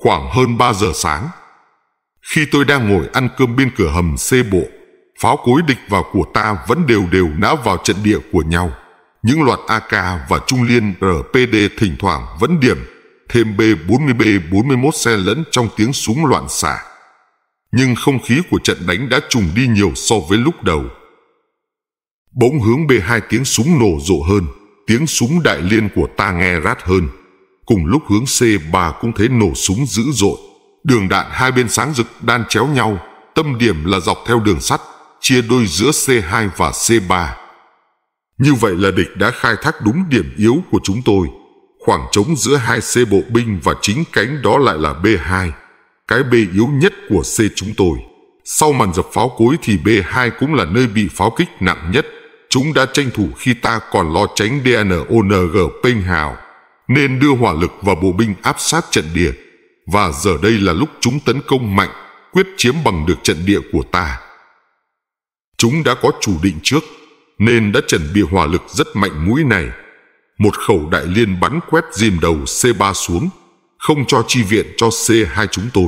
khoảng hơn 3 giờ sáng. Khi tôi đang ngồi ăn cơm bên cửa hầm xê bộ, pháo cối địch và của ta vẫn đều đều đã vào trận địa của nhau. Những loạt AK và trung liên RPD thỉnh thoảng vẫn điểm thêm B-40B-41 xe lẫn trong tiếng súng loạn xả. Nhưng không khí của trận đánh đã trùng đi nhiều so với lúc đầu. Bỗng hướng B-2 tiếng súng nổ rộ hơn, tiếng súng đại liên của ta nghe rát hơn. Cùng lúc hướng C bà cũng thấy nổ súng dữ dội. Đường đạn hai bên sáng rực đan chéo nhau, tâm điểm là dọc theo đường sắt, chia đôi giữa C2 và C3. Như vậy là địch đã khai thác đúng điểm yếu của chúng tôi. Khoảng trống giữa hai C bộ binh và chính cánh đó lại là B2, cái B yếu nhất của C chúng tôi. Sau màn dập pháo cối thì B2 cũng là nơi bị pháo kích nặng nhất. Chúng đã tranh thủ khi ta còn lo tránh DNONG Pênh Hào nên đưa hỏa lực và bộ binh áp sát trận địa và giờ đây là lúc chúng tấn công mạnh quyết chiếm bằng được trận địa của ta chúng đã có chủ định trước nên đã chuẩn bị hỏa lực rất mạnh mũi này một khẩu đại liên bắn quét dìm đầu C3 xuống, không cho chi viện cho C2 chúng tôi.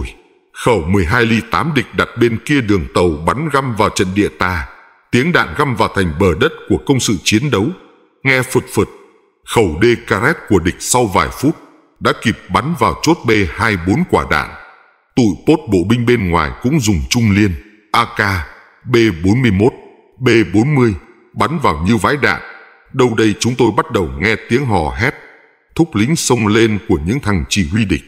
Khẩu 12 ly 8 địch đặt bên kia đường tàu bắn găm vào trận địa ta, tiếng đạn găm vào thành bờ đất của công sự chiến đấu, nghe phụt phụt khẩu d DKS của địch sau vài phút đã kịp bắn vào chốt b hai bốn quả đạn. Tụi pốt bộ binh bên ngoài cũng dùng trung liên, AK, b bốn mươi mốt b bốn mươi bắn vào như vái đạn. Đâu đây chúng tôi bắt đầu nghe tiếng hò hét, thúc lính xông lên của những thằng chỉ huy địch.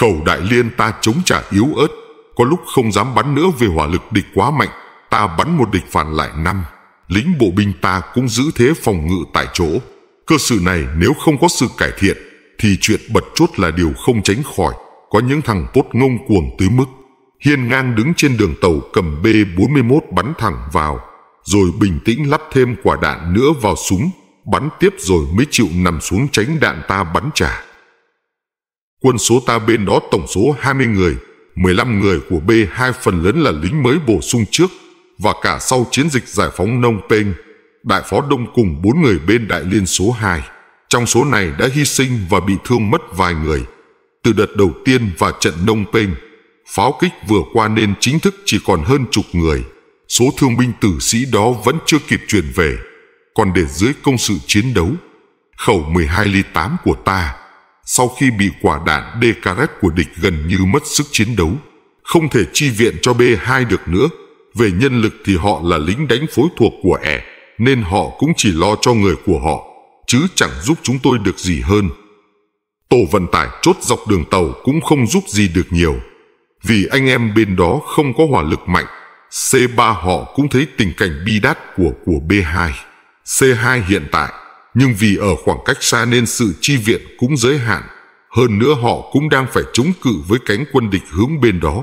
Khẩu đại liên ta chống trả yếu ớt, có lúc không dám bắn nữa vì hỏa lực địch quá mạnh, ta bắn một địch phản lại năm. Lính bộ binh ta cũng giữ thế phòng ngự tại chỗ. Cơ sự này nếu không có sự cải thiện thì chuyện bật chốt là điều không tránh khỏi. Có những thằng tốt ngông cuồng tới mức. Hiên ngang đứng trên đường tàu cầm B-41 bắn thẳng vào, rồi bình tĩnh lắp thêm quả đạn nữa vào súng, bắn tiếp rồi mới chịu nằm xuống tránh đạn ta bắn trả. Quân số ta bên đó tổng số 20 người, 15 người của B2 phần lớn là lính mới bổ sung trước và cả sau chiến dịch giải phóng Nông Penh đại phó đông cùng bốn người bên đại liên số hai trong số này đã hy sinh và bị thương mất vài người từ đợt đầu tiên và trận đông pênh pháo kích vừa qua nên chính thức chỉ còn hơn chục người số thương binh tử sĩ đó vẫn chưa kịp truyền về còn để dưới công sự chiến đấu khẩu 12 ly 8 của ta sau khi bị quả đạn Descartes của địch gần như mất sức chiến đấu không thể chi viện cho B2 được nữa về nhân lực thì họ là lính đánh phối thuộc của ẻ e nên họ cũng chỉ lo cho người của họ, chứ chẳng giúp chúng tôi được gì hơn. Tổ vận tải chốt dọc đường tàu cũng không giúp gì được nhiều, vì anh em bên đó không có hỏa lực mạnh. C3 họ cũng thấy tình cảnh bi đát của của B2. C2 hiện tại, nhưng vì ở khoảng cách xa nên sự chi viện cũng giới hạn. Hơn nữa họ cũng đang phải chống cự với cánh quân địch hướng bên đó.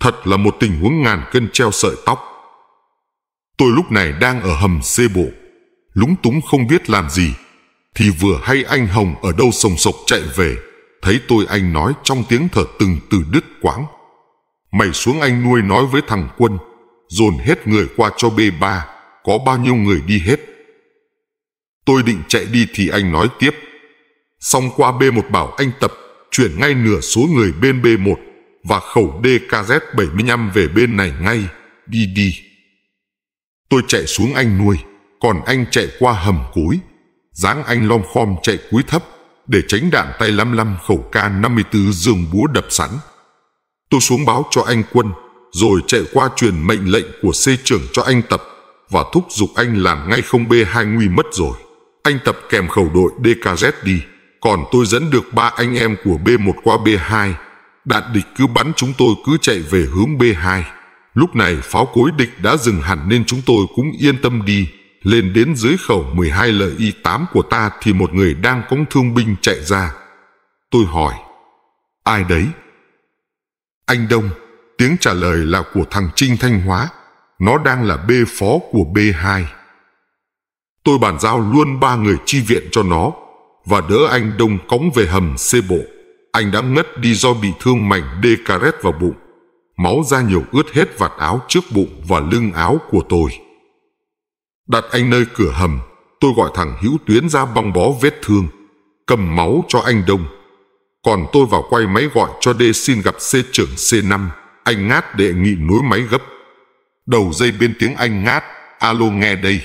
Thật là một tình huống ngàn cân treo sợi tóc. Tôi lúc này đang ở hầm c bộ, lúng túng không biết làm gì. Thì vừa hay anh Hồng ở đâu sồng sộc chạy về, thấy tôi anh nói trong tiếng thở từng từ đứt quãng. Mày xuống anh nuôi nói với thằng Quân, dồn hết người qua cho B3, có bao nhiêu người đi hết. Tôi định chạy đi thì anh nói tiếp. Xong qua B1 bảo anh tập, chuyển ngay nửa số người bên B1 và khẩu DKZ75 về bên này ngay, đi đi. Tôi chạy xuống anh nuôi, còn anh chạy qua hầm cối. Dáng anh lom khom chạy cúi thấp để tránh đạn tay lăm lăm khẩu K-54 dương búa đập sẵn. Tôi xuống báo cho anh quân, rồi chạy qua truyền mệnh lệnh của C trưởng cho anh Tập và thúc giục anh làm ngay không B2 nguy mất rồi. Anh Tập kèm khẩu đội DKZ đi, còn tôi dẫn được ba anh em của B1 qua B2. Đạn địch cứ bắn chúng tôi cứ chạy về hướng B2. Lúc này pháo cối địch đã dừng hẳn nên chúng tôi cũng yên tâm đi. Lên đến dưới khẩu 12 LI-8 của ta thì một người đang cống thương binh chạy ra. Tôi hỏi, ai đấy? Anh Đông, tiếng trả lời là của thằng Trinh Thanh Hóa. Nó đang là B phó của B2. Tôi bàn giao luôn ba người chi viện cho nó và đỡ anh Đông cống về hầm C bộ. Anh đã ngất đi do bị thương mảnh đê caret vào bụng máu ra nhiều ướt hết vạt áo trước bụng và lưng áo của tôi đặt anh nơi cửa hầm tôi gọi thằng hữu tuyến ra băng bó vết thương cầm máu cho anh đông còn tôi vào quay máy gọi cho đê xin gặp c trưởng c 5 anh ngát đệ nghị nối máy gấp đầu dây bên tiếng anh ngát alo nghe đây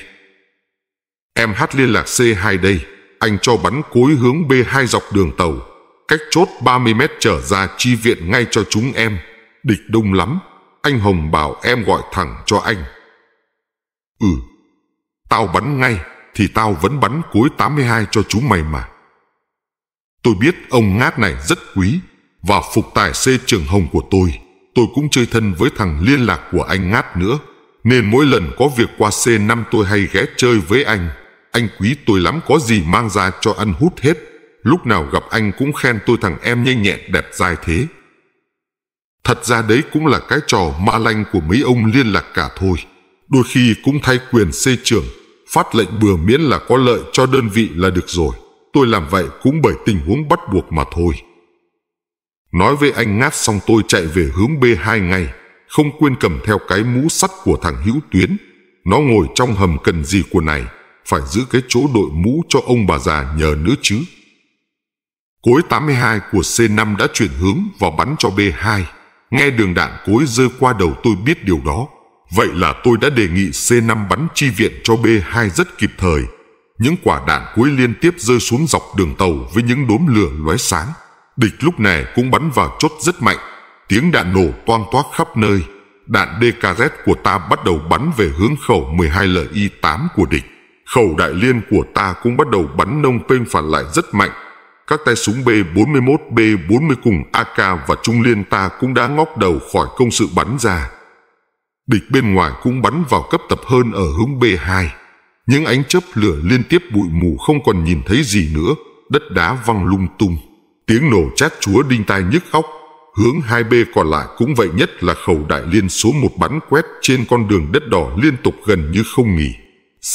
em hát liên lạc c 2 đây anh cho bắn cối hướng b 2 dọc đường tàu cách chốt 30 mét trở ra chi viện ngay cho chúng em địch đông lắm anh hồng bảo em gọi thẳng cho anh ừ tao bắn ngay thì tao vẫn bắn cối 82 cho chú mày mà tôi biết ông ngát này rất quý và phục tài xê trường hồng của tôi tôi cũng chơi thân với thằng liên lạc của anh ngát nữa nên mỗi lần có việc qua c năm tôi hay ghé chơi với anh anh quý tôi lắm có gì mang ra cho ăn hút hết lúc nào gặp anh cũng khen tôi thằng em nhanh nhẹn đẹp dai thế thật ra đấy cũng là cái trò mạ lanh của mấy ông liên lạc cả thôi đôi khi cũng thay quyền xây trường phát lệnh bừa miễn là có lợi cho đơn vị là được rồi tôi làm vậy cũng bởi tình huống bắt buộc mà thôi nói với anh ngát xong tôi chạy về hướng b hai ngay không quên cầm theo cái mũ sắt của thằng hữu tuyến nó ngồi trong hầm cần gì của này phải giữ cái chỗ đội mũ cho ông bà già nhờ nữa chứ cối 82 của c 5 đã chuyển hướng và bắn cho b 2 Nghe đường đạn cối rơi qua đầu tôi biết điều đó. Vậy là tôi đã đề nghị C5 bắn chi viện cho B2 rất kịp thời. Những quả đạn cuối liên tiếp rơi xuống dọc đường tàu với những đốm lửa lóe sáng. Địch lúc này cũng bắn vào chốt rất mạnh. Tiếng đạn nổ toang toát khắp nơi. Đạn DKZ của ta bắt đầu bắn về hướng khẩu 12LI-8 của địch. Khẩu đại liên của ta cũng bắt đầu bắn nông kênh phản lại rất mạnh các tay súng B-41, B-40 cùng AK và Trung Liên ta cũng đã ngóc đầu khỏi công sự bắn ra. Địch bên ngoài cũng bắn vào cấp tập hơn ở hướng B-2. Những ánh chớp lửa liên tiếp bụi mù không còn nhìn thấy gì nữa, đất đá văng lung tung. Tiếng nổ chát chúa đinh tai nhức óc, hướng hai b còn lại cũng vậy nhất là khẩu đại liên số một bắn quét trên con đường đất đỏ liên tục gần như không nghỉ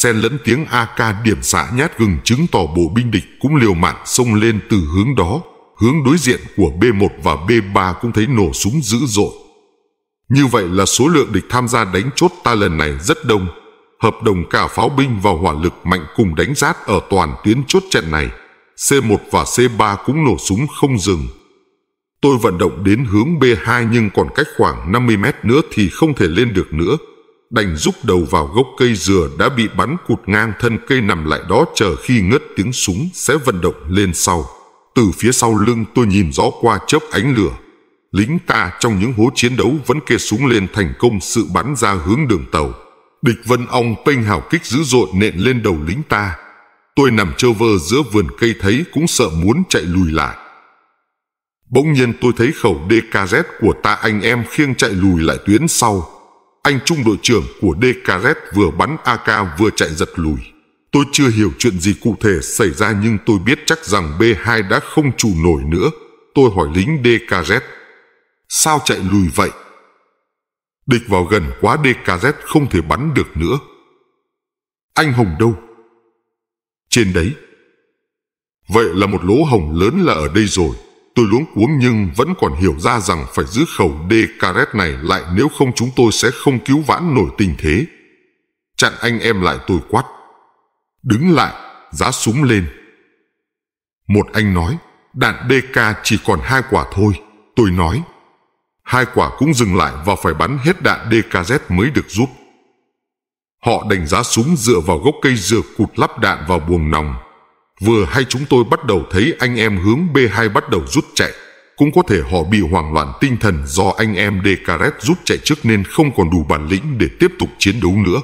xen lẫn tiếng AK điểm xạ nhát gừng chứng tỏ bộ binh địch cũng liều mạng xông lên từ hướng đó. Hướng đối diện của B1 và B3 cũng thấy nổ súng dữ dội. Như vậy là số lượng địch tham gia đánh chốt ta lần này rất đông. Hợp đồng cả pháo binh và hỏa lực mạnh cùng đánh rát ở toàn tuyến chốt trận này. C1 và C3 cũng nổ súng không dừng. Tôi vận động đến hướng B2 nhưng còn cách khoảng 50 mét nữa thì không thể lên được nữa đành rúc đầu vào gốc cây dừa đã bị bắn cụt ngang thân cây nằm lại đó chờ khi ngất tiếng súng sẽ vận động lên sau. Từ phía sau lưng tôi nhìn rõ qua chớp ánh lửa. Lính ta trong những hố chiến đấu vẫn kê súng lên thành công sự bắn ra hướng đường tàu. Địch vân ong tênh hào kích dữ dội nện lên đầu lính ta. Tôi nằm trơ vơ giữa vườn cây thấy cũng sợ muốn chạy lùi lại. Bỗng nhiên tôi thấy khẩu DKZ của ta anh em khiêng chạy lùi lại tuyến sau anh trung đội trưởng của DKZ vừa bắn AK vừa chạy giật lùi. Tôi chưa hiểu chuyện gì cụ thể xảy ra nhưng tôi biết chắc rằng B2 đã không trụ nổi nữa. Tôi hỏi lính DKZ, sao chạy lùi vậy? Địch vào gần quá DKZ không thể bắn được nữa. Anh Hồng đâu? Trên đấy. Vậy là một lỗ hồng lớn là ở đây rồi. Tôi luống cuống nhưng vẫn còn hiểu ra rằng phải giữ khẩu đê caret này lại nếu không chúng tôi sẽ không cứu vãn nổi tình thế. Chặn anh em lại tôi quát. Đứng lại, giá súng lên. Một anh nói, đạn DK chỉ còn hai quả thôi. Tôi nói, hai quả cũng dừng lại và phải bắn hết đạn DKZ mới được giúp. Họ đánh giá súng dựa vào gốc cây dừa cụt lắp đạn vào buồng nòng vừa hay chúng tôi bắt đầu thấy anh em hướng B2 bắt đầu rút chạy. Cũng có thể họ bị hoảng loạn tinh thần do anh em Decaret rút chạy trước nên không còn đủ bản lĩnh để tiếp tục chiến đấu nữa.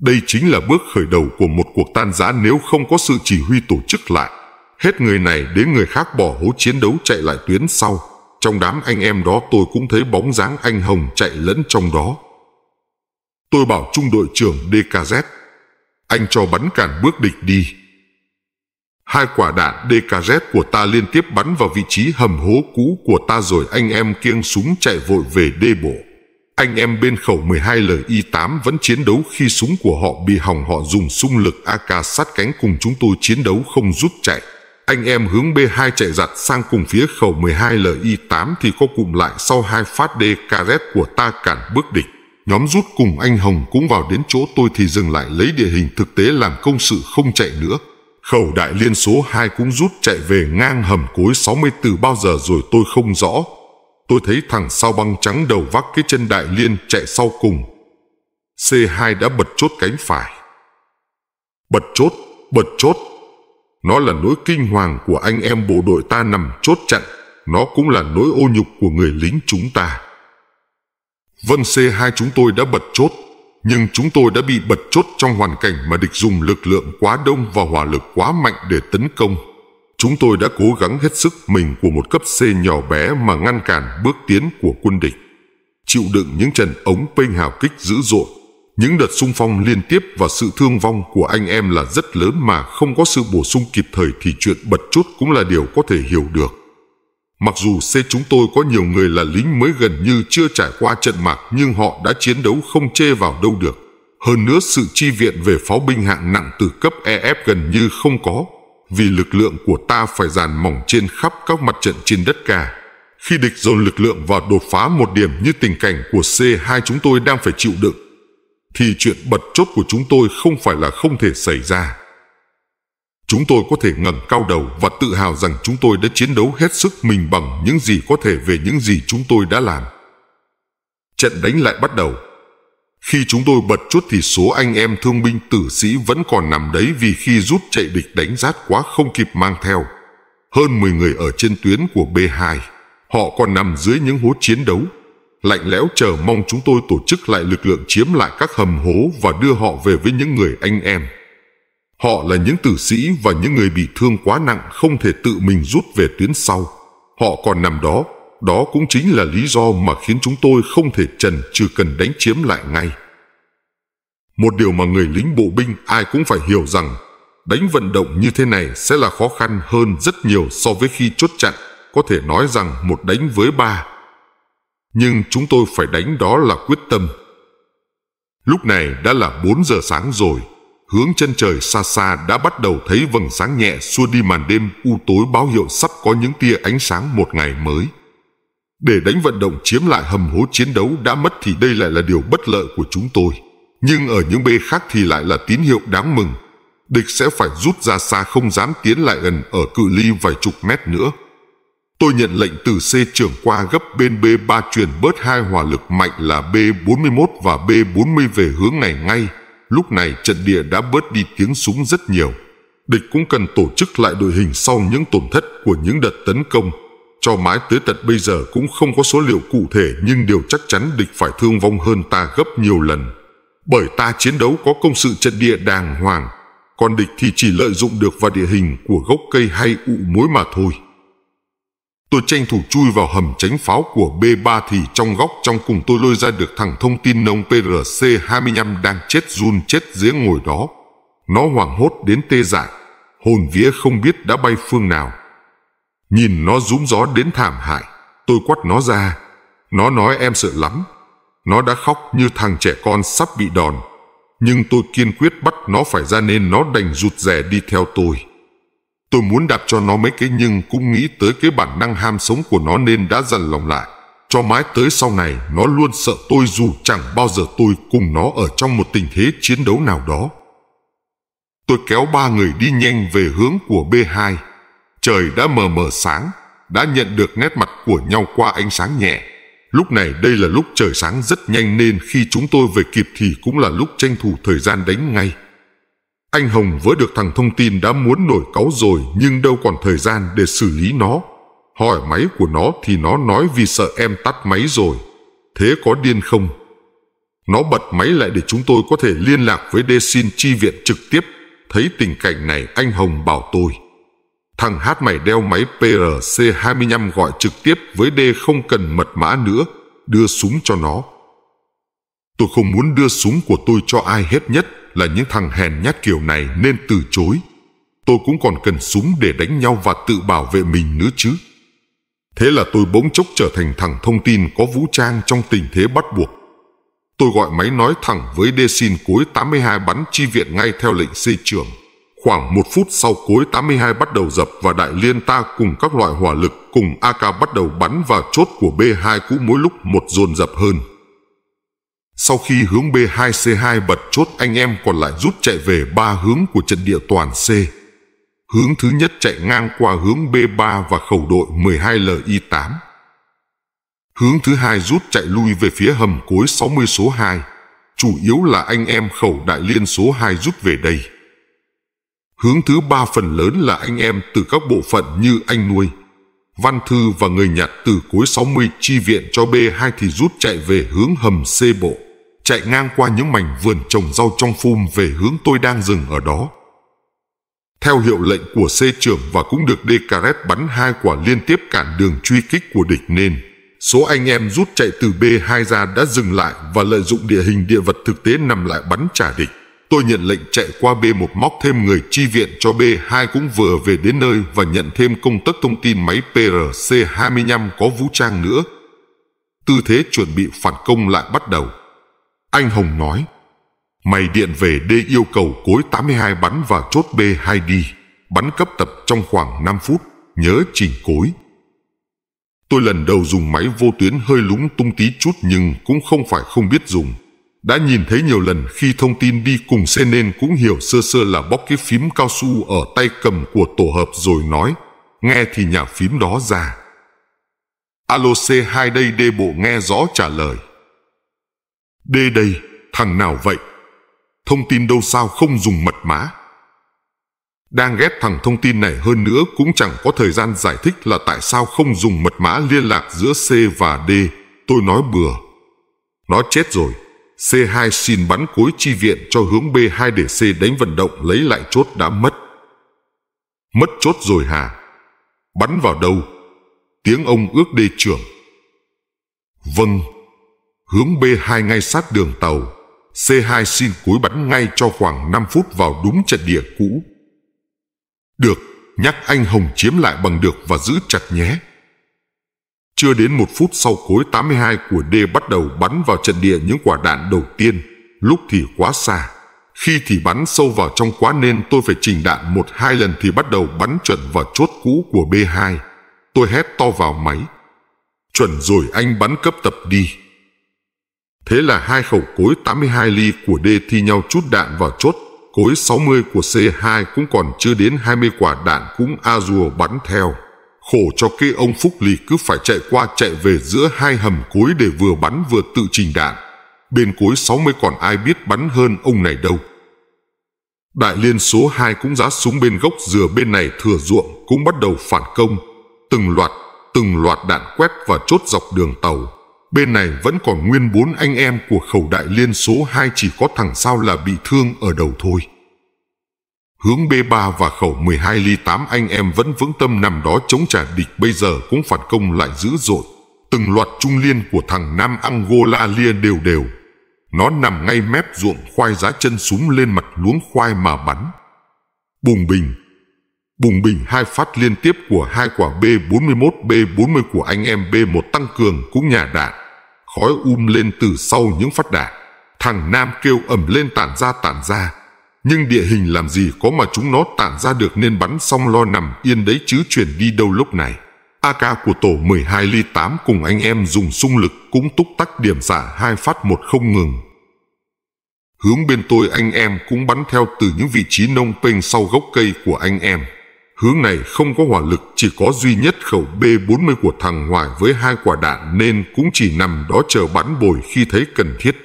Đây chính là bước khởi đầu của một cuộc tan rã nếu không có sự chỉ huy tổ chức lại. Hết người này đến người khác bỏ hố chiến đấu chạy lại tuyến sau. Trong đám anh em đó tôi cũng thấy bóng dáng anh Hồng chạy lẫn trong đó. Tôi bảo trung đội trưởng DKZ, anh cho bắn cản bước địch đi, Hai quả đạn DKZ của ta liên tiếp bắn vào vị trí hầm hố cũ của ta rồi anh em kiêng súng chạy vội về đê bộ. Anh em bên khẩu 12LI8 vẫn chiến đấu khi súng của họ bị hỏng họ dùng xung lực AK sát cánh cùng chúng tôi chiến đấu không rút chạy. Anh em hướng B2 chạy giặt sang cùng phía khẩu 12LI8 thì có cụm lại sau hai phát DKZ của ta cản bước địch. Nhóm rút cùng anh Hồng cũng vào đến chỗ tôi thì dừng lại lấy địa hình thực tế làm công sự không chạy nữa. Khẩu đại liên số 2 cũng rút chạy về ngang hầm cối 64 bao giờ rồi tôi không rõ. Tôi thấy thằng sao băng trắng đầu vác cái chân đại liên chạy sau cùng. C2 đã bật chốt cánh phải. Bật chốt, bật chốt. Nó là nỗi kinh hoàng của anh em bộ đội ta nằm chốt chặn. Nó cũng là nỗi ô nhục của người lính chúng ta. Vân C2 chúng tôi đã bật chốt nhưng chúng tôi đã bị bật chốt trong hoàn cảnh mà địch dùng lực lượng quá đông và hỏa lực quá mạnh để tấn công. Chúng tôi đã cố gắng hết sức mình của một cấp C nhỏ bé mà ngăn cản bước tiến của quân địch. Chịu đựng những trận ống pênh hào kích dữ dội, những đợt xung phong liên tiếp và sự thương vong của anh em là rất lớn mà không có sự bổ sung kịp thời thì chuyện bật chốt cũng là điều có thể hiểu được. Mặc dù C chúng tôi có nhiều người là lính mới gần như chưa trải qua trận mạc nhưng họ đã chiến đấu không chê vào đâu được. Hơn nữa sự chi viện về pháo binh hạng nặng từ cấp EF gần như không có, vì lực lượng của ta phải dàn mỏng trên khắp các mặt trận trên đất cả. Khi địch dồn lực lượng vào đột phá một điểm như tình cảnh của C2 chúng tôi đang phải chịu đựng, thì chuyện bật chốt của chúng tôi không phải là không thể xảy ra. Chúng tôi có thể ngẩng cao đầu và tự hào rằng chúng tôi đã chiến đấu hết sức mình bằng những gì có thể về những gì chúng tôi đã làm. Trận đánh lại bắt đầu. Khi chúng tôi bật chút thì số anh em thương binh tử sĩ vẫn còn nằm đấy vì khi rút chạy địch đánh rát quá không kịp mang theo. Hơn 10 người ở trên tuyến của B2, họ còn nằm dưới những hố chiến đấu. Lạnh lẽo chờ mong chúng tôi tổ chức lại lực lượng chiếm lại các hầm hố và đưa họ về với những người anh em. Họ là những tử sĩ và những người bị thương quá nặng không thể tự mình rút về tuyến sau. Họ còn nằm đó, đó cũng chính là lý do mà khiến chúng tôi không thể trần trừ cần đánh chiếm lại ngay. Một điều mà người lính bộ binh ai cũng phải hiểu rằng, đánh vận động như thế này sẽ là khó khăn hơn rất nhiều so với khi chốt chặn, có thể nói rằng một đánh với ba. Nhưng chúng tôi phải đánh đó là quyết tâm. Lúc này đã là 4 giờ sáng rồi, hướng chân trời xa xa đã bắt đầu thấy vầng sáng nhẹ xua đi màn đêm u tối báo hiệu sắp có những tia ánh sáng một ngày mới. Để đánh vận động chiếm lại hầm hố chiến đấu đã mất thì đây lại là điều bất lợi của chúng tôi. Nhưng ở những bê khác thì lại là tín hiệu đáng mừng. Địch sẽ phải rút ra xa không dám tiến lại gần ở cự ly vài chục mét nữa. Tôi nhận lệnh từ C trưởng qua gấp bên B3 truyền bớt hai hỏa lực mạnh là B41 và B40 về hướng này ngay Lúc này trận địa đã bớt đi tiếng súng rất nhiều. Địch cũng cần tổ chức lại đội hình sau những tổn thất của những đợt tấn công. Cho mãi tới tận bây giờ cũng không có số liệu cụ thể nhưng điều chắc chắn địch phải thương vong hơn ta gấp nhiều lần. Bởi ta chiến đấu có công sự trận địa đàng hoàng, còn địch thì chỉ lợi dụng được vào địa hình của gốc cây hay ụ mối mà thôi. Tôi tranh thủ chui vào hầm tránh pháo của B3 thì trong góc trong cùng tôi lôi ra được thằng thông tin ông PRC-25 đang chết run chết dĩa ngồi đó. Nó hoảng hốt đến tê dại, hồn vía không biết đã bay phương nào. Nhìn nó rúm gió đến thảm hại, tôi quắt nó ra. Nó nói em sợ lắm. Nó đã khóc như thằng trẻ con sắp bị đòn. Nhưng tôi kiên quyết bắt nó phải ra nên nó đành rụt rè đi theo tôi. Tôi muốn đạp cho nó mấy cái nhưng cũng nghĩ tới cái bản năng ham sống của nó nên đã dần lòng lại. Cho mãi tới sau này, nó luôn sợ tôi dù chẳng bao giờ tôi cùng nó ở trong một tình thế chiến đấu nào đó. Tôi kéo ba người đi nhanh về hướng của B2. Trời đã mờ mờ sáng, đã nhận được nét mặt của nhau qua ánh sáng nhẹ. Lúc này đây là lúc trời sáng rất nhanh nên khi chúng tôi về kịp thì cũng là lúc tranh thủ thời gian đánh ngay. Anh Hồng vừa được thằng thông tin đã muốn nổi cáu rồi nhưng đâu còn thời gian để xử lý nó. Hỏi máy của nó thì nó nói vì sợ em tắt máy rồi. Thế có điên không? Nó bật máy lại để chúng tôi có thể liên lạc với đê xin chi viện trực tiếp. Thấy tình cảnh này anh Hồng bảo tôi. Thằng hát mày đeo máy PRC-25 gọi trực tiếp với đê không cần mật mã nữa, đưa súng cho nó. Tôi không muốn đưa súng của tôi cho ai hết nhất là những thằng hèn nhát kiểu này nên từ chối tôi cũng còn cần súng để đánh nhau và tự bảo vệ mình nữa chứ thế là tôi bỗng chốc trở thành thằng thông tin có vũ trang trong tình thế bắt buộc tôi gọi máy nói thẳng với đê xin cối 82 bắn chi viện ngay theo lệnh xây trưởng khoảng một phút sau cối 82 bắt đầu dập và đại liên ta cùng các loại hỏa lực cùng AK bắt đầu bắn vào chốt của B2 cũ mỗi lúc một dồn dập hơn sau khi hướng B2C2 bật chốt anh em còn lại rút chạy về ba hướng của trận địa toàn C. Hướng thứ nhất chạy ngang qua hướng B3 và khẩu đội 12LI8. Hướng thứ hai rút chạy lui về phía hầm cối 60 số 2, chủ yếu là anh em khẩu đại liên số 2 rút về đây. Hướng thứ ba phần lớn là anh em từ các bộ phận như anh nuôi, Văn Thư và người Nhật từ cuối 60 chi viện cho B2 thì rút chạy về hướng hầm C bộ chạy ngang qua những mảnh vườn trồng rau trong phum về hướng tôi đang dừng ở đó. Theo hiệu lệnh của xê trưởng và cũng được Decaret bắn hai quả liên tiếp cản đường truy kích của địch nên số anh em rút chạy từ B2 ra đã dừng lại và lợi dụng địa hình địa vật thực tế nằm lại bắn trả địch. Tôi nhận lệnh chạy qua B1 móc thêm người chi viện cho B2 cũng vừa về đến nơi và nhận thêm công tắc thông tin máy PRC-25 có vũ trang nữa. Tư thế chuẩn bị phản công lại bắt đầu. Anh Hồng nói, mày điện về D yêu cầu cối 82 bắn vào chốt B2 đi, bắn cấp tập trong khoảng 5 phút, nhớ chỉnh cối. Tôi lần đầu dùng máy vô tuyến hơi lúng tung tí chút nhưng cũng không phải không biết dùng. Đã nhìn thấy nhiều lần khi thông tin đi cùng xe nên cũng hiểu sơ sơ là bóc cái phím cao su ở tay cầm của tổ hợp rồi nói, nghe thì nhả phím đó ra. Alo C2 đây đê bộ nghe rõ trả lời. Đê đây, thằng nào vậy? Thông tin đâu sao không dùng mật mã? Đang ghét thằng thông tin này hơn nữa cũng chẳng có thời gian giải thích là tại sao không dùng mật mã liên lạc giữa C và D. Tôi nói bừa. Nó chết rồi. C2 xin bắn cối chi viện cho hướng B2 để C đánh vận động lấy lại chốt đã mất. Mất chốt rồi hả? Bắn vào đâu? Tiếng ông ước đê trưởng. Vâng hướng B2 ngay sát đường tàu, C2 xin cúi bắn ngay cho khoảng 5 phút vào đúng trận địa cũ. Được, nhắc anh Hồng chiếm lại bằng được và giữ chặt nhé. Chưa đến một phút sau cối 82 của D bắt đầu bắn vào trận địa những quả đạn đầu tiên, lúc thì quá xa, khi thì bắn sâu vào trong quá nên tôi phải chỉnh đạn một hai lần thì bắt đầu bắn chuẩn vào chốt cũ của B2. Tôi hét to vào máy. Chuẩn rồi anh bắn cấp tập đi. Thế là hai khẩu cối 82 ly của D thi nhau chút đạn vào chốt, cối 60 của C2 cũng còn chưa đến 20 quả đạn cũng a rùa bắn theo. Khổ cho cái ông Phúc Lì cứ phải chạy qua chạy về giữa hai hầm cối để vừa bắn vừa tự trình đạn. Bên cối 60 còn ai biết bắn hơn ông này đâu. Đại liên số 2 cũng giá súng bên gốc dừa bên này thừa ruộng cũng bắt đầu phản công. Từng loạt, từng loạt đạn quét và chốt dọc đường tàu bên này vẫn còn nguyên bốn anh em của khẩu đại liên số hai chỉ có thằng sao là bị thương ở đầu thôi hướng b ba và khẩu mười hai ly tám anh em vẫn vững tâm nằm đó chống trả địch bây giờ cũng phản công lại dữ dội từng loạt trung liên của thằng nam angola lia đều đều nó nằm ngay mép ruộng khoai giá chân súng lên mặt luống khoai mà bắn bùng bình bùng bình hai phát liên tiếp của hai quả B41 B40 của anh em B1 tăng cường cũng nhà đạn khói um lên từ sau những phát đạn thằng nam kêu ầm lên tản ra tản ra nhưng địa hình làm gì có mà chúng nó tản ra được nên bắn xong lo nằm yên đấy chứ chuyển đi đâu lúc này AK của tổ 12 ly 8 cùng anh em dùng sung lực cũng túc tắc điểm xả hai phát một không ngừng. Hướng bên tôi anh em cũng bắn theo từ những vị trí nông pênh sau gốc cây của anh em. Hướng này không có hỏa lực, chỉ có duy nhất khẩu B-40 của thằng Hoài với hai quả đạn nên cũng chỉ nằm đó chờ bắn bồi khi thấy cần thiết.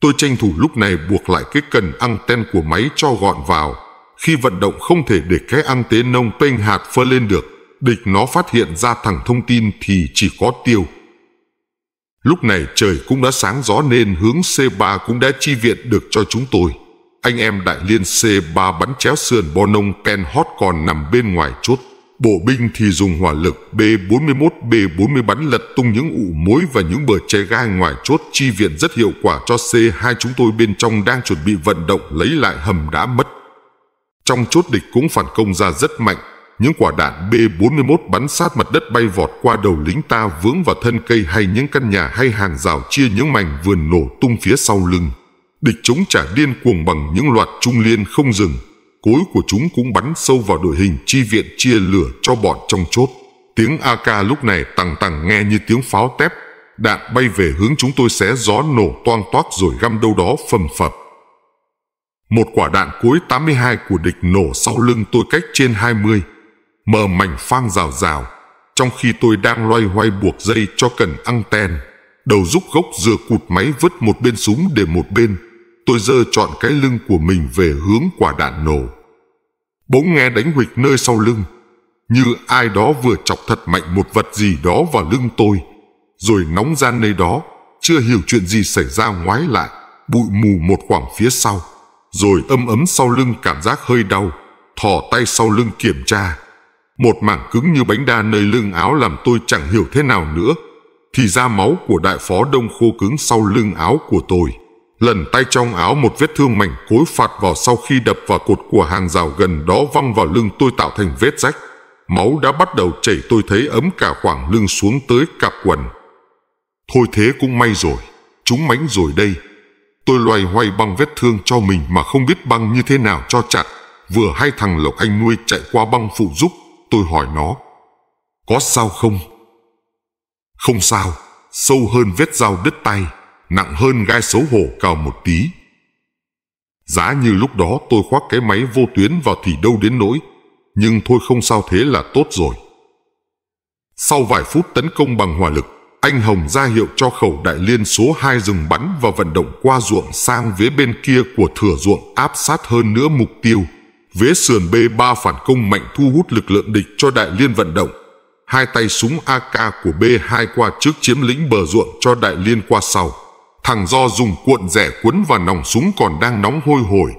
Tôi tranh thủ lúc này buộc lại cái cần ăn anten của máy cho gọn vào. Khi vận động không thể để cái ăn tế nông pênh hạt phơ lên được, địch nó phát hiện ra thẳng thông tin thì chỉ có tiêu. Lúc này trời cũng đã sáng gió nên hướng C3 cũng đã chi viện được cho chúng tôi anh em đại liên C3 bắn chéo sườn Bonong Ken Hot còn nằm bên ngoài chốt. Bộ binh thì dùng hỏa lực B41, B40 bắn lật tung những ụ mối và những bờ che gai ngoài chốt chi viện rất hiệu quả cho C2 chúng tôi bên trong đang chuẩn bị vận động lấy lại hầm đã mất. Trong chốt địch cũng phản công ra rất mạnh, những quả đạn B41 bắn sát mặt đất bay vọt qua đầu lính ta vướng vào thân cây hay những căn nhà hay hàng rào chia những mảnh vườn nổ tung phía sau lưng. Địch chúng trả điên cuồng bằng những loạt trung liên không dừng. Cối của chúng cũng bắn sâu vào đội hình chi viện chia lửa cho bọn trong chốt. Tiếng AK lúc này tằng tằng nghe như tiếng pháo tép. Đạn bay về hướng chúng tôi xé gió nổ toang toác rồi găm đâu đó phầm phập. Một quả đạn cối 82 của địch nổ sau lưng tôi cách trên 20. Mờ mảnh phang rào rào. Trong khi tôi đang loay hoay buộc dây cho cần ten, Đầu rúc gốc dừa cụt máy vứt một bên súng để một bên tôi dơ trọn cái lưng của mình về hướng quả đạn nổ bỗng nghe đánh huỵch nơi sau lưng như ai đó vừa chọc thật mạnh một vật gì đó vào lưng tôi rồi nóng gian nơi đó chưa hiểu chuyện gì xảy ra ngoái lại bụi mù một khoảng phía sau rồi âm ấm sau lưng cảm giác hơi đau thò tay sau lưng kiểm tra một mảng cứng như bánh đa nơi lưng áo làm tôi chẳng hiểu thế nào nữa thì ra máu của đại phó đông khô cứng sau lưng áo của tôi lần tay trong áo một vết thương mảnh cối phạt vào sau khi đập vào cột của hàng rào gần đó văng vào lưng tôi tạo thành vết rách. Máu đã bắt đầu chảy tôi thấy ấm cả khoảng lưng xuống tới cặp quần. Thôi thế cũng may rồi, chúng mánh rồi đây. Tôi loay hoay băng vết thương cho mình mà không biết băng như thế nào cho chặt. Vừa hai thằng Lộc Anh nuôi chạy qua băng phụ giúp, tôi hỏi nó. Có sao không? Không sao, sâu hơn vết dao đứt tay nặng hơn gai xấu hổ cao một tí. Giá như lúc đó tôi khoác cái máy vô tuyến vào thì đâu đến nỗi, nhưng thôi không sao thế là tốt rồi. Sau vài phút tấn công bằng hỏa lực, anh Hồng ra hiệu cho khẩu đại liên số 2 dừng bắn và vận động qua ruộng sang vế bên kia của thửa ruộng áp sát hơn nữa mục tiêu. Vế sườn B3 phản công mạnh thu hút lực lượng địch cho đại liên vận động. Hai tay súng AK của B2 qua trước chiếm lĩnh bờ ruộng cho đại liên qua sau. Thằng Do dùng cuộn rẻ cuốn và nòng súng còn đang nóng hôi hổi.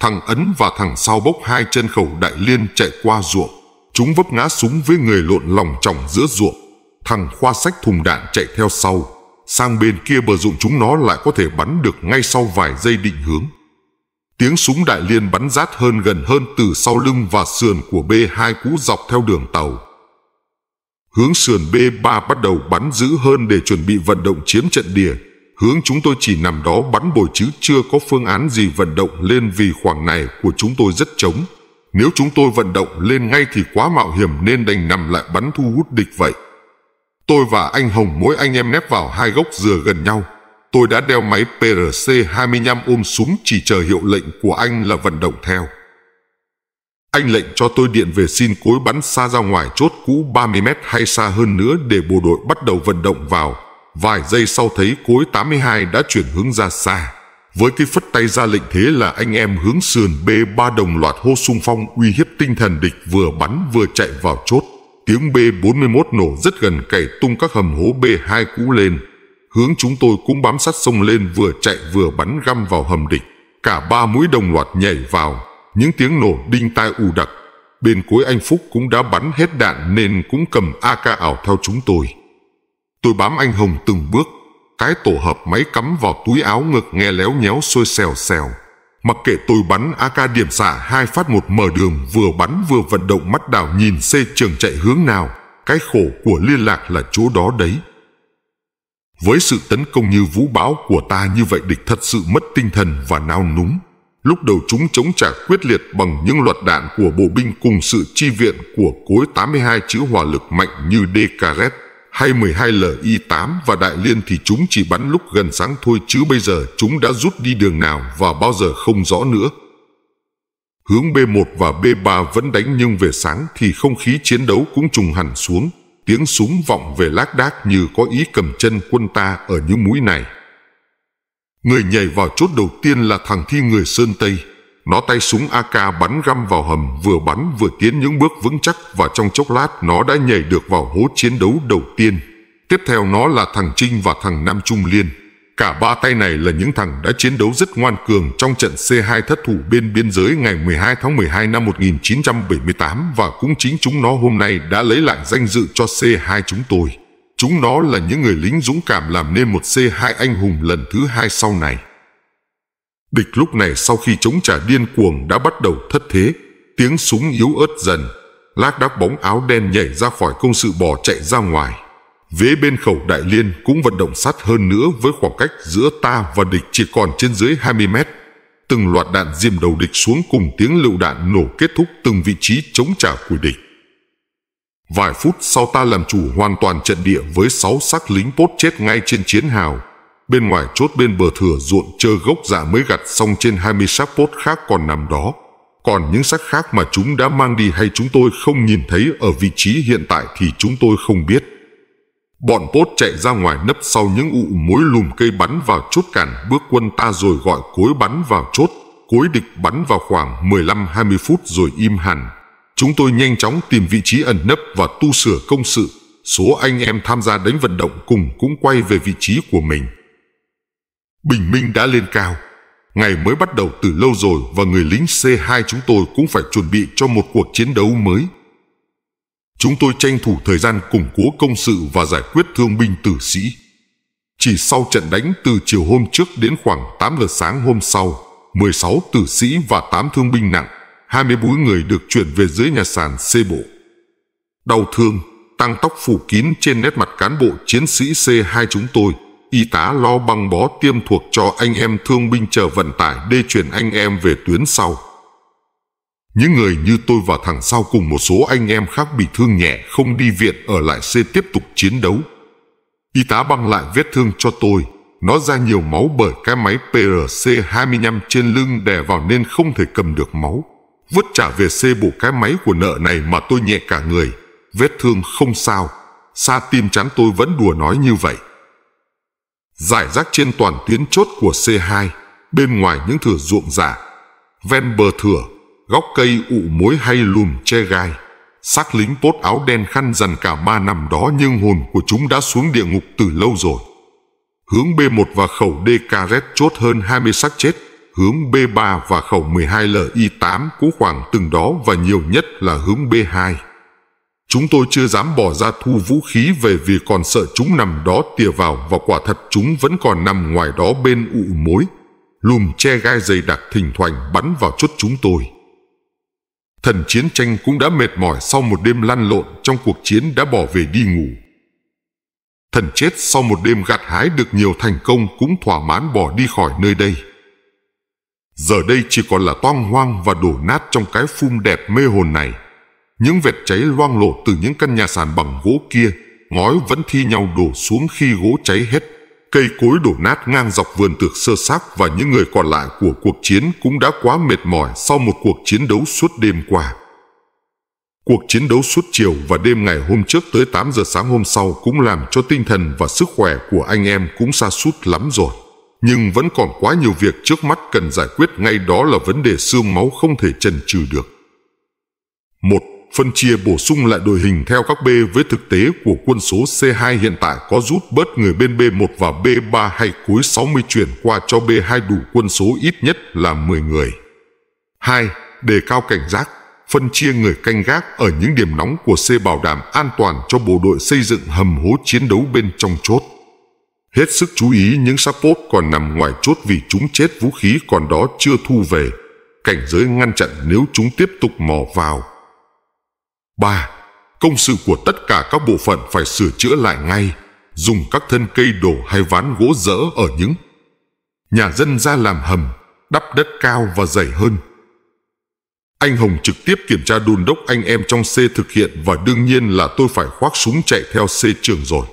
Thằng Ấn và thằng sau bốc hai chân khẩu đại liên chạy qua ruộng. Chúng vấp ngã súng với người lộn lòng tròng giữa ruộng. Thằng Khoa sách thùng đạn chạy theo sau. Sang bên kia bờ ruộng chúng nó lại có thể bắn được ngay sau vài giây định hướng. Tiếng súng đại liên bắn rát hơn gần hơn từ sau lưng và sườn của B2 cũ dọc theo đường tàu. Hướng sườn B3 bắt đầu bắn giữ hơn để chuẩn bị vận động chiếm trận địa hướng chúng tôi chỉ nằm đó bắn bồi chứ chưa có phương án gì vận động lên vì khoảng này của chúng tôi rất trống nếu chúng tôi vận động lên ngay thì quá mạo hiểm nên đành nằm lại bắn thu hút địch vậy tôi và anh hồng mỗi anh em nép vào hai gốc dừa gần nhau tôi đã đeo máy prc 25 ôm súng chỉ chờ hiệu lệnh của anh là vận động theo anh lệnh cho tôi điện về xin cối bắn xa ra ngoài chốt cũ 30 mét hay xa hơn nữa để bộ đội bắt đầu vận động vào vài giây sau thấy cối 82 đã chuyển hướng ra xa. Với cái phất tay ra lệnh thế là anh em hướng sườn B3 đồng loạt hô sung phong uy hiếp tinh thần địch vừa bắn vừa chạy vào chốt. Tiếng B41 nổ rất gần cày tung các hầm hố B2 cũ lên. Hướng chúng tôi cũng bám sát sông lên vừa chạy vừa bắn găm vào hầm địch. Cả ba mũi đồng loạt nhảy vào, những tiếng nổ đinh tai ù đặc. Bên cuối anh Phúc cũng đã bắn hết đạn nên cũng cầm AK ảo theo chúng tôi. Tôi bám anh Hồng từng bước, cái tổ hợp máy cắm vào túi áo ngực nghe léo nhéo sôi xèo xèo. Mặc kệ tôi bắn AK điểm xạ hai phát một mở đường vừa bắn vừa vận động mắt đảo nhìn xe trường chạy hướng nào, cái khổ của liên lạc là chỗ đó đấy. Với sự tấn công như vũ bão của ta như vậy địch thật sự mất tinh thần và nao núng. Lúc đầu chúng chống trả quyết liệt bằng những loạt đạn của bộ binh cùng sự chi viện của cối 82 chữ hỏa lực mạnh như Decaret hay 12 LI-8 và Đại Liên thì chúng chỉ bắn lúc gần sáng thôi chứ bây giờ chúng đã rút đi đường nào và bao giờ không rõ nữa. Hướng B1 và B3 vẫn đánh nhưng về sáng thì không khí chiến đấu cũng trùng hẳn xuống, tiếng súng vọng về lác đác như có ý cầm chân quân ta ở những mũi này. Người nhảy vào chốt đầu tiên là thằng thi người Sơn Tây, nó tay súng AK bắn găm vào hầm vừa bắn vừa tiến những bước vững chắc và trong chốc lát nó đã nhảy được vào hố chiến đấu đầu tiên. Tiếp theo nó là thằng Trinh và thằng Nam Trung Liên. Cả ba tay này là những thằng đã chiến đấu rất ngoan cường trong trận C2 thất thủ bên biên giới ngày 12 tháng 12 năm 1978 và cũng chính chúng nó hôm nay đã lấy lại danh dự cho C2 chúng tôi. Chúng nó là những người lính dũng cảm làm nên một C2 anh hùng lần thứ hai sau này. Địch lúc này sau khi chống trả điên cuồng đã bắt đầu thất thế, tiếng súng yếu ớt dần. Lác đác bóng áo đen nhảy ra khỏi công sự bò chạy ra ngoài. Vế bên khẩu đại liên cũng vận động sát hơn nữa với khoảng cách giữa ta và địch chỉ còn trên dưới 20 mét. Từng loạt đạn diêm đầu địch xuống cùng tiếng lựu đạn nổ kết thúc từng vị trí chống trả của địch. Vài phút sau ta làm chủ hoàn toàn trận địa với 6 xác lính bốt chết ngay trên chiến hào bên ngoài chốt bên bờ thửa ruộng chơ gốc dạ mới gặt xong trên hai mươi xác pốt khác còn nằm đó còn những xác khác mà chúng đã mang đi hay chúng tôi không nhìn thấy ở vị trí hiện tại thì chúng tôi không biết bọn pốt chạy ra ngoài nấp sau những ụ mối lùm cây bắn vào chốt cản bước quân ta rồi gọi cối bắn vào chốt cối địch bắn vào khoảng 15-20 phút rồi im hẳn chúng tôi nhanh chóng tìm vị trí ẩn nấp và tu sửa công sự số anh em tham gia đánh vận động cùng cũng quay về vị trí của mình bình minh đã lên cao ngày mới bắt đầu từ lâu rồi và người lính c 2 chúng tôi cũng phải chuẩn bị cho một cuộc chiến đấu mới chúng tôi tranh thủ thời gian củng cố công sự và giải quyết thương binh tử sĩ chỉ sau trận đánh từ chiều hôm trước đến khoảng 8 giờ sáng hôm sau 16 tử sĩ và 8 thương binh nặng 24 người được chuyển về dưới nhà sàn C bộ. Đau thương, tăng tóc phủ kín trên nét mặt cán bộ chiến sĩ C2 chúng tôi y tá lo băng bó tiêm thuộc cho anh em thương binh chờ vận tải đê chuyển anh em về tuyến sau. Những người như tôi và thằng sau cùng một số anh em khác bị thương nhẹ không đi viện ở lại C tiếp tục chiến đấu. Y tá băng lại vết thương cho tôi, nó ra nhiều máu bởi cái máy PRC-25 trên lưng đè vào nên không thể cầm được máu. Vứt trả về C bộ cái máy của nợ này mà tôi nhẹ cả người, vết thương không sao. Sa tim chắn tôi vẫn đùa nói như vậy. Giải rác trên toàn tuyến chốt của C2, bên ngoài những thửa ruộng giả, ven bờ thửa, góc cây ụ mối hay lùm che gai. Xác lính tốt áo đen khăn dần cả ba năm đó nhưng hồn của chúng đã xuống địa ngục từ lâu rồi. Hướng B1 và khẩu D chốt hơn 20 xác chết, hướng B3 và khẩu 12 LI8 cũng khoảng từng đó và nhiều nhất là hướng B2. Chúng tôi chưa dám bỏ ra thu vũ khí về vì còn sợ chúng nằm đó tìa vào và quả thật chúng vẫn còn nằm ngoài đó bên ụ mối. Lùm che gai dày đặc thỉnh thoảng bắn vào chốt chúng tôi. Thần chiến tranh cũng đã mệt mỏi sau một đêm lăn lộn trong cuộc chiến đã bỏ về đi ngủ. Thần chết sau một đêm gặt hái được nhiều thành công cũng thỏa mãn bỏ đi khỏi nơi đây. Giờ đây chỉ còn là toang hoang và đổ nát trong cái phum đẹp mê hồn này. Những vệt cháy loang lộ từ những căn nhà sàn bằng gỗ kia, ngói vẫn thi nhau đổ xuống khi gỗ cháy hết. Cây cối đổ nát ngang dọc vườn tược sơ xác và những người còn lại của cuộc chiến cũng đã quá mệt mỏi sau một cuộc chiến đấu suốt đêm qua. Cuộc chiến đấu suốt chiều và đêm ngày hôm trước tới 8 giờ sáng hôm sau cũng làm cho tinh thần và sức khỏe của anh em cũng xa suốt lắm rồi. Nhưng vẫn còn quá nhiều việc trước mắt cần giải quyết ngay đó là vấn đề xương máu không thể chần chừ được. Một phân chia bổ sung lại đội hình theo các B với thực tế của quân số C2 hiện tại có rút bớt người bên B1 và B3 hay cuối 60 chuyển qua cho B2 đủ quân số ít nhất là 10 người. 2. Đề cao cảnh giác, phân chia người canh gác ở những điểm nóng của C bảo đảm an toàn cho bộ đội xây dựng hầm hố chiến đấu bên trong chốt. Hết sức chú ý những support còn nằm ngoài chốt vì chúng chết vũ khí còn đó chưa thu về. Cảnh giới ngăn chặn nếu chúng tiếp tục mò vào 3. Công sự của tất cả các bộ phận phải sửa chữa lại ngay, dùng các thân cây đổ hay ván gỗ dỡ ở những nhà dân ra làm hầm, đắp đất cao và dày hơn. Anh Hồng trực tiếp kiểm tra đôn đốc anh em trong C thực hiện và đương nhiên là tôi phải khoác súng chạy theo C trường rồi.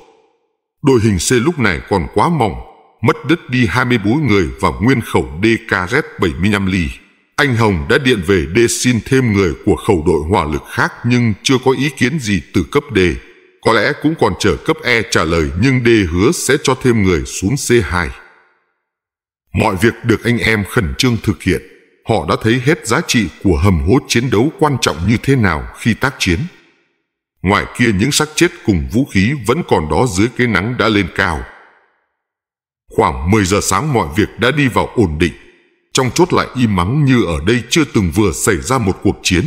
Đội hình C lúc này còn quá mỏng, mất đứt đi 24 người và nguyên khẩu DKZ 75 ly. Anh Hồng đã điện về D xin thêm người của khẩu đội hỏa lực khác nhưng chưa có ý kiến gì từ cấp đề. Có lẽ cũng còn chờ cấp E trả lời nhưng đề hứa sẽ cho thêm người xuống C2. Mọi việc được anh em khẩn trương thực hiện. Họ đã thấy hết giá trị của hầm hố chiến đấu quan trọng như thế nào khi tác chiến. Ngoài kia những xác chết cùng vũ khí vẫn còn đó dưới cái nắng đã lên cao. Khoảng 10 giờ sáng mọi việc đã đi vào ổn định trong chốt lại im mắng như ở đây chưa từng vừa xảy ra một cuộc chiến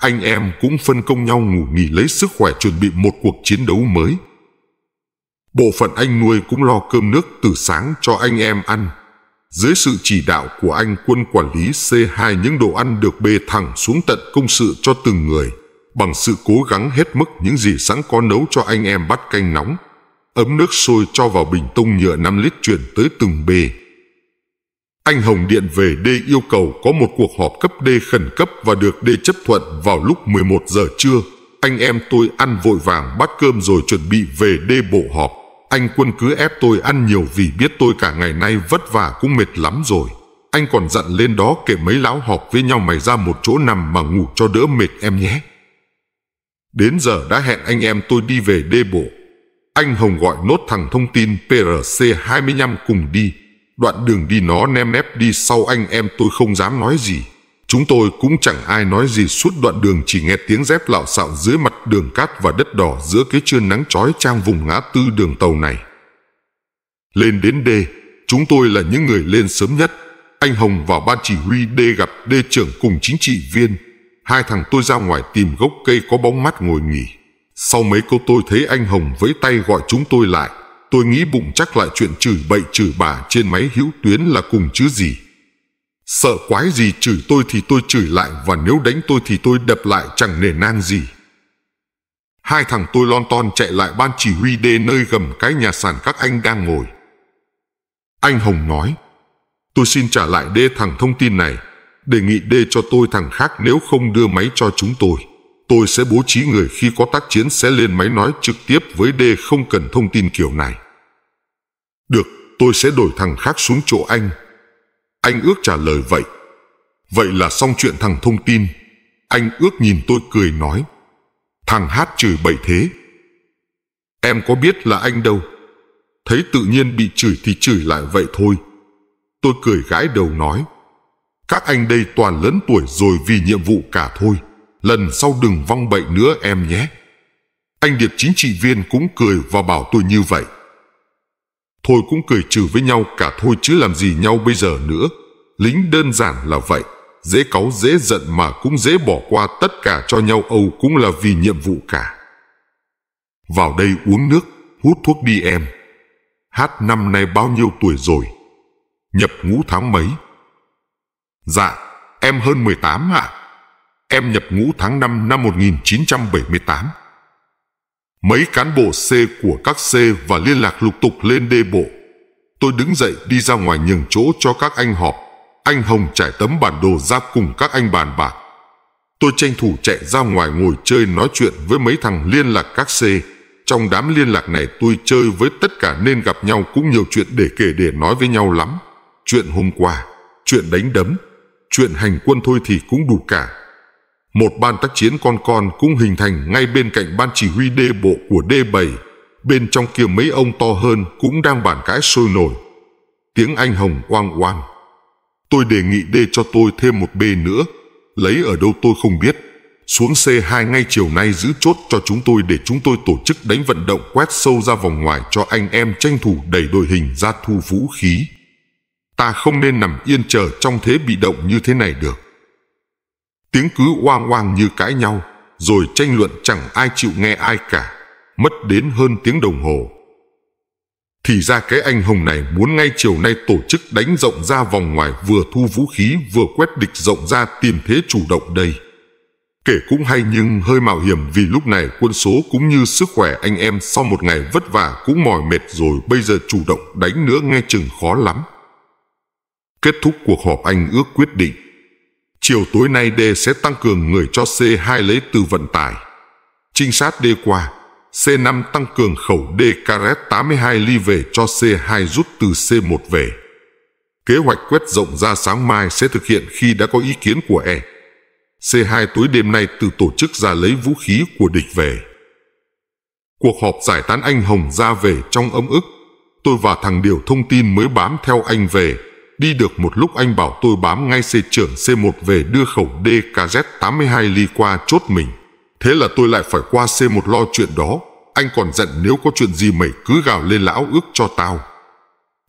anh em cũng phân công nhau ngủ nghỉ lấy sức khỏe chuẩn bị một cuộc chiến đấu mới bộ phận anh nuôi cũng lo cơm nước từ sáng cho anh em ăn dưới sự chỉ đạo của anh quân quản lý c 2 những đồ ăn được bê thẳng xuống tận công sự cho từng người bằng sự cố gắng hết mức những gì sẵn có nấu cho anh em bắt canh nóng ấm nước sôi cho vào bình tông nhựa 5 lít chuyển tới từng bê anh Hồng điện về D yêu cầu có một cuộc họp cấp D khẩn cấp và được D chấp thuận vào lúc 11 giờ trưa. Anh em tôi ăn vội vàng bát cơm rồi chuẩn bị về D bộ họp. Anh quân cứ ép tôi ăn nhiều vì biết tôi cả ngày nay vất vả cũng mệt lắm rồi. Anh còn dặn lên đó kể mấy láo họp với nhau mày ra một chỗ nằm mà ngủ cho đỡ mệt em nhé. Đến giờ đã hẹn anh em tôi đi về đê bộ. Anh Hồng gọi nốt thằng thông tin PRC 25 cùng đi đoạn đường đi nó nem nép đi sau anh em tôi không dám nói gì chúng tôi cũng chẳng ai nói gì suốt đoạn đường chỉ nghe tiếng dép lạo xạo dưới mặt đường cát và đất đỏ giữa cái trưa nắng trói trang vùng ngã tư đường tàu này lên đến đê chúng tôi là những người lên sớm nhất anh hồng vào ban chỉ huy đê gặp đê trưởng cùng chính trị viên hai thằng tôi ra ngoài tìm gốc cây có bóng mát ngồi nghỉ sau mấy câu tôi thấy anh hồng vẫy tay gọi chúng tôi lại tôi nghĩ bụng chắc lại chuyện chửi bậy chửi bà trên máy hữu tuyến là cùng chứ gì. Sợ quái gì chửi tôi thì tôi chửi lại và nếu đánh tôi thì tôi đập lại chẳng nề nang gì. Hai thằng tôi lon ton chạy lại ban chỉ huy đê nơi gầm cái nhà sàn các anh đang ngồi. Anh Hồng nói, tôi xin trả lại đê thằng thông tin này, đề nghị đê cho tôi thằng khác nếu không đưa máy cho chúng tôi. Tôi sẽ bố trí người khi có tác chiến sẽ lên máy nói trực tiếp với đê không cần thông tin kiểu này. Được, tôi sẽ đổi thằng khác xuống chỗ anh. Anh ước trả lời vậy. Vậy là xong chuyện thằng thông tin. Anh ước nhìn tôi cười nói. Thằng hát chửi bậy thế. Em có biết là anh đâu. Thấy tự nhiên bị chửi thì chửi lại vậy thôi. Tôi cười gãi đầu nói. Các anh đây toàn lớn tuổi rồi vì nhiệm vụ cả thôi. Lần sau đừng vong bậy nữa em nhé. Anh Điệp chính trị viên cũng cười và bảo tôi như vậy thôi cũng cười trừ với nhau cả thôi chứ làm gì nhau bây giờ nữa lính đơn giản là vậy dễ cáu dễ giận mà cũng dễ bỏ qua tất cả cho nhau âu cũng là vì nhiệm vụ cả vào đây uống nước hút thuốc đi em hát năm nay bao nhiêu tuổi rồi nhập ngũ tháng mấy dạ em hơn 18 ạ à. em nhập ngũ tháng năm năm một nghìn chín trăm bảy mươi tám Mấy cán bộ C của các C và liên lạc lục tục lên đê bộ. Tôi đứng dậy đi ra ngoài nhường chỗ cho các anh họp. Anh Hồng trải tấm bản đồ ra cùng các anh bàn bạc. Tôi tranh thủ chạy ra ngoài ngồi chơi nói chuyện với mấy thằng liên lạc các C. Trong đám liên lạc này tôi chơi với tất cả nên gặp nhau cũng nhiều chuyện để kể để nói với nhau lắm. Chuyện hôm qua, chuyện đánh đấm, chuyện hành quân thôi thì cũng đủ cả một ban tác chiến con con cũng hình thành ngay bên cạnh ban chỉ huy đê bộ của D7. Bên trong kia mấy ông to hơn cũng đang bàn cãi sôi nổi. Tiếng anh hồng oang oang. Tôi đề nghị D cho tôi thêm một B nữa. Lấy ở đâu tôi không biết. Xuống C2 ngay chiều nay giữ chốt cho chúng tôi để chúng tôi tổ chức đánh vận động quét sâu ra vòng ngoài cho anh em tranh thủ đẩy đội hình ra thu vũ khí. Ta không nên nằm yên chờ trong thế bị động như thế này được tiếng cứ oang oang như cãi nhau rồi tranh luận chẳng ai chịu nghe ai cả mất đến hơn tiếng đồng hồ thì ra cái anh hồng này muốn ngay chiều nay tổ chức đánh rộng ra vòng ngoài vừa thu vũ khí vừa quét địch rộng ra tìm thế chủ động đây kể cũng hay nhưng hơi mạo hiểm vì lúc này quân số cũng như sức khỏe anh em sau một ngày vất vả cũng mỏi mệt rồi bây giờ chủ động đánh nữa nghe chừng khó lắm kết thúc cuộc họp anh ước quyết định chiều tối nay D sẽ tăng cường người cho C2 lấy từ vận tải. Trinh sát D qua, C5 tăng cường khẩu D Caret 82 ly về cho C2 rút từ C1 về. Kế hoạch quét rộng ra sáng mai sẽ thực hiện khi đã có ý kiến của E. C2 tối đêm nay từ tổ chức ra lấy vũ khí của địch về. Cuộc họp giải tán anh Hồng ra về trong ấm ức. Tôi và thằng Điều thông tin mới bám theo anh về, Đi được một lúc anh bảo tôi bám ngay xe trưởng C1 về đưa khẩu DKZ82 ly qua chốt mình. Thế là tôi lại phải qua C1 lo chuyện đó. Anh còn giận nếu có chuyện gì mày cứ gào lên lão ước cho tao.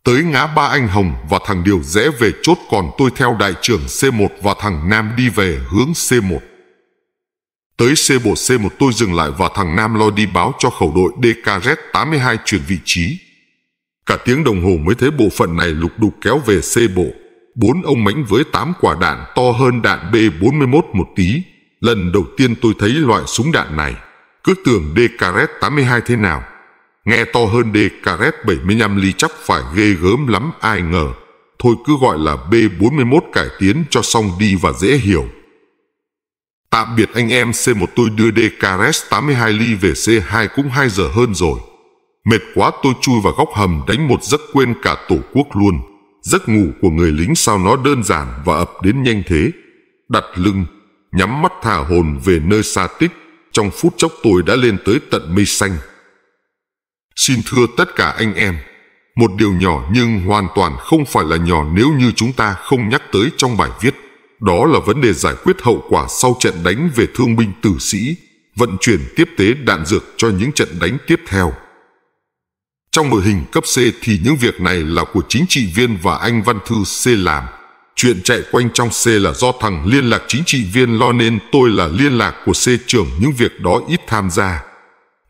Tới ngã ba anh Hồng và thằng Điều rẽ về chốt còn tôi theo đại trưởng C1 và thằng Nam đi về hướng C1. Tới c bộ C1 tôi dừng lại và thằng Nam lo đi báo cho khẩu đội DKZ82 chuyển vị trí. Cả tiếng đồng hồ mới thấy bộ phận này lục đục kéo về C bộ. Bốn ông mãnh với tám quả đạn to hơn đạn B-41 một tí. Lần đầu tiên tôi thấy loại súng đạn này. Cứ tưởng Dekaret 82 thế nào. Nghe to hơn Dekaret 75 ly chắc phải ghê gớm lắm ai ngờ. Thôi cứ gọi là B-41 cải tiến cho xong đi và dễ hiểu. Tạm biệt anh em C1 tôi đưa Dekares 82 ly về C2 cũng 2 giờ hơn rồi. Mệt quá tôi chui vào góc hầm đánh một giấc quên cả tổ quốc luôn. Giấc ngủ của người lính sao nó đơn giản và ập đến nhanh thế. Đặt lưng, nhắm mắt thả hồn về nơi xa tích. Trong phút chốc tôi đã lên tới tận mây xanh. Xin thưa tất cả anh em, một điều nhỏ nhưng hoàn toàn không phải là nhỏ nếu như chúng ta không nhắc tới trong bài viết. Đó là vấn đề giải quyết hậu quả sau trận đánh về thương binh tử sĩ, vận chuyển tiếp tế đạn dược cho những trận đánh tiếp theo. Trong đội hình cấp C thì những việc này là của chính trị viên và anh Văn Thư C làm. Chuyện chạy quanh trong C là do thằng liên lạc chính trị viên lo nên tôi là liên lạc của C trưởng những việc đó ít tham gia.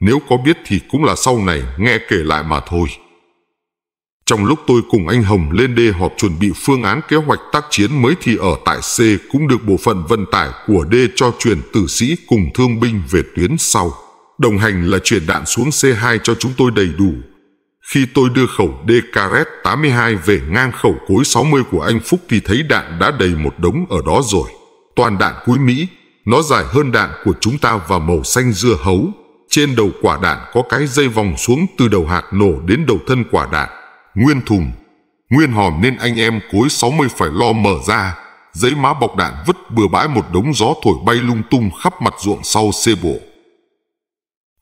Nếu có biết thì cũng là sau này nghe kể lại mà thôi. Trong lúc tôi cùng anh Hồng lên d họp chuẩn bị phương án kế hoạch tác chiến mới thì ở tại C cũng được bộ phận vận tải của D cho chuyển tử sĩ cùng thương binh về tuyến sau. Đồng hành là chuyển đạn xuống C2 cho chúng tôi đầy đủ, khi tôi đưa khẩu Decaret 82 về ngang khẩu cối 60 của anh Phúc thì thấy đạn đã đầy một đống ở đó rồi. Toàn đạn cuối Mỹ, nó dài hơn đạn của chúng ta và màu xanh dưa hấu. Trên đầu quả đạn có cái dây vòng xuống từ đầu hạt nổ đến đầu thân quả đạn. Nguyên thùng nguyên hòm nên anh em cối 60 phải lo mở ra. Giấy má bọc đạn vứt bừa bãi một đống gió thổi bay lung tung khắp mặt ruộng sau xê bộ.